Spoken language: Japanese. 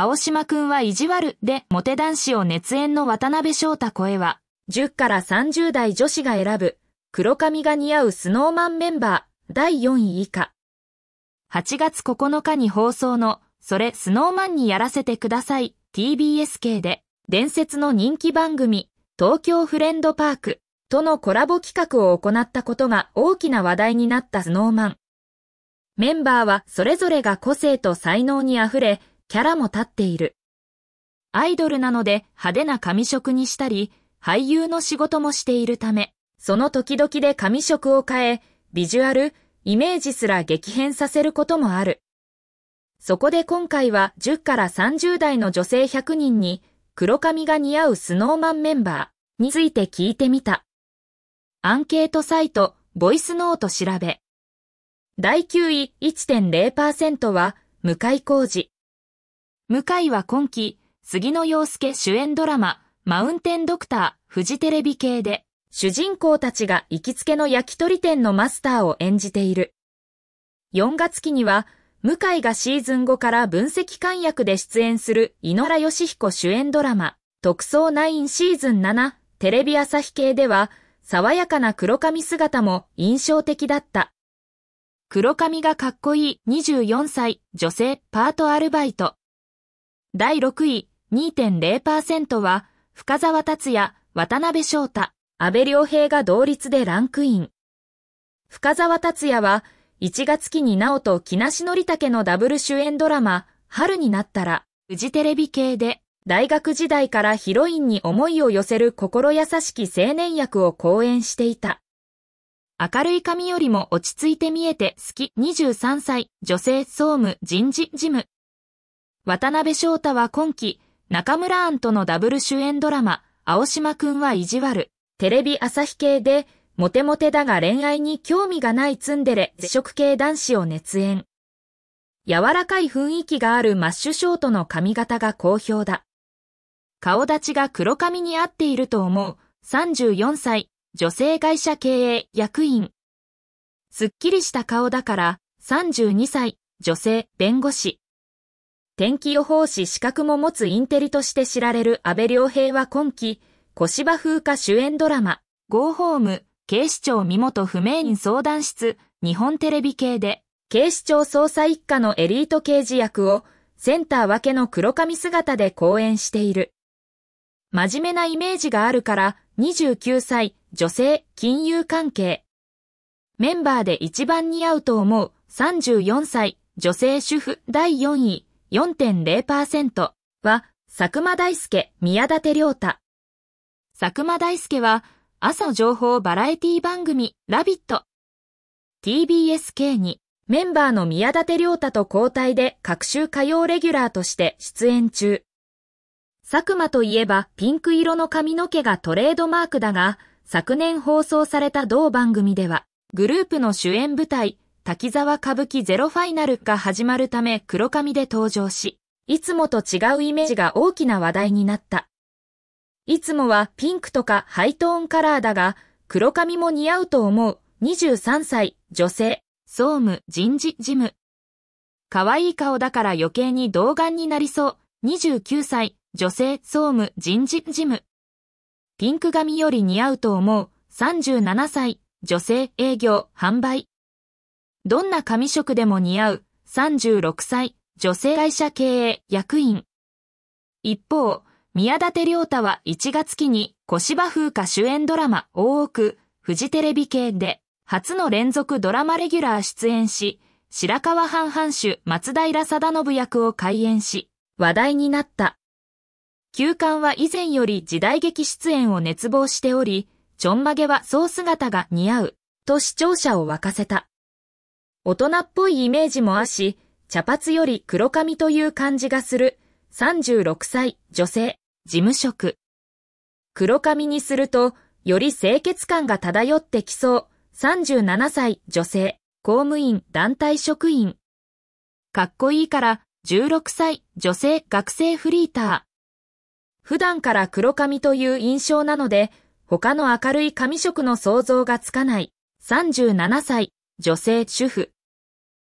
青島くんは意地悪でモテ男子を熱演の渡辺翔太声は、10から30代女子が選ぶ、黒髪が似合うスノーマンメンバー、第4位以下。8月9日に放送の、それスノーマンにやらせてください、TBS 系で、伝説の人気番組、東京フレンドパークとのコラボ企画を行ったことが大きな話題になったスノーマン。メンバーはそれぞれが個性と才能にあふれ、キャラも立っている。アイドルなので派手な紙色にしたり、俳優の仕事もしているため、その時々で紙色を変え、ビジュアル、イメージすら激変させることもある。そこで今回は10から30代の女性100人に、黒髪が似合うスノーマンメンバーについて聞いてみた。アンケートサイト、ボイスノート調べ。第9位1.0%は、向井工事。向井は今季、杉野陽介主演ドラマ、マウンテンドクター、フジテレビ系で、主人公たちが行きつけの焼き鳥店のマスターを演じている。4月期には、向井がシーズン後から分析官役で出演する井野原義彦主演ドラマ、特捜9シーズン7、テレビ朝日系では、爽やかな黒髪姿も印象的だった。黒髪がかっこいい24歳女性パートアルバイト。第6位2.0%は、深沢達也、渡辺翔太、安倍良平が同率でランクイン。深沢達也は、1月期に直と木梨憲武のダブル主演ドラマ、春になったら、富士テレビ系で、大学時代からヒロインに思いを寄せる心優しき青年役を講演していた。明るい髪よりも落ち着いて見えて好き23歳、女性総務人事事務。渡辺翔太は今季、中村アンとのダブル主演ドラマ、青島くんは意地悪、テレビ朝日系で、モテモテだが恋愛に興味がないツンデレ、絶食系男子を熱演。柔らかい雰囲気があるマッシュショートの髪型が好評だ。顔立ちが黒髪に合っていると思う。34歳、女性会社経営役員。すっきりした顔だから、32歳、女性弁護士。天気予報士資格も持つインテリとして知られる安倍良平は今季、小芝風花主演ドラマ、ゴーホーム、警視庁身元不明人相談室、日本テレビ系で、警視庁捜査一課のエリート刑事役を、センター分けの黒髪姿で講演している。真面目なイメージがあるから、29歳、女性、金融関係。メンバーで一番似合うと思う、34歳、女性主婦、第4位。4.0%は佐久間大介宮舘良太。佐久間大介は朝情報バラエティ番組ラビット。TBSK にメンバーの宮舘良太と交代で各週火曜レギュラーとして出演中。佐久間といえばピンク色の髪の毛がトレードマークだが、昨年放送された同番組では、グループの主演舞台、滝沢歌舞伎ゼロファイナルが始まるため黒髪で登場し、いつもと違うイメージが大きな話題になった。いつもはピンクとかハイトーンカラーだが、黒髪も似合うと思う。23歳、女性、総務、人事、事務。可愛い顔だから余計に童顔になりそう。29歳、女性、総務、人事、事務。ピンク髪より似合うと思う。37歳、女性、営業、販売。どんな紙職でも似合う、36歳、女性会社経営役員。一方、宮舘良太は1月期に小芝風花主演ドラマ大奥、フジテレビ系で、初の連続ドラマレギュラー出演し、白河藩藩主松平定信役を開演し、話題になった。休館は以前より時代劇出演を熱望しており、ちょんまげはそう姿が似合う、と視聴者を沸かせた。大人っぽいイメージもあし、茶髪より黒髪という感じがする。36歳、女性、事務職。黒髪にすると、より清潔感が漂ってきそう。37歳、女性、公務員、団体職員。かっこいいから、16歳、女性、学生フリーター。普段から黒髪という印象なので、他の明るい髪色の想像がつかない。37歳、女性主婦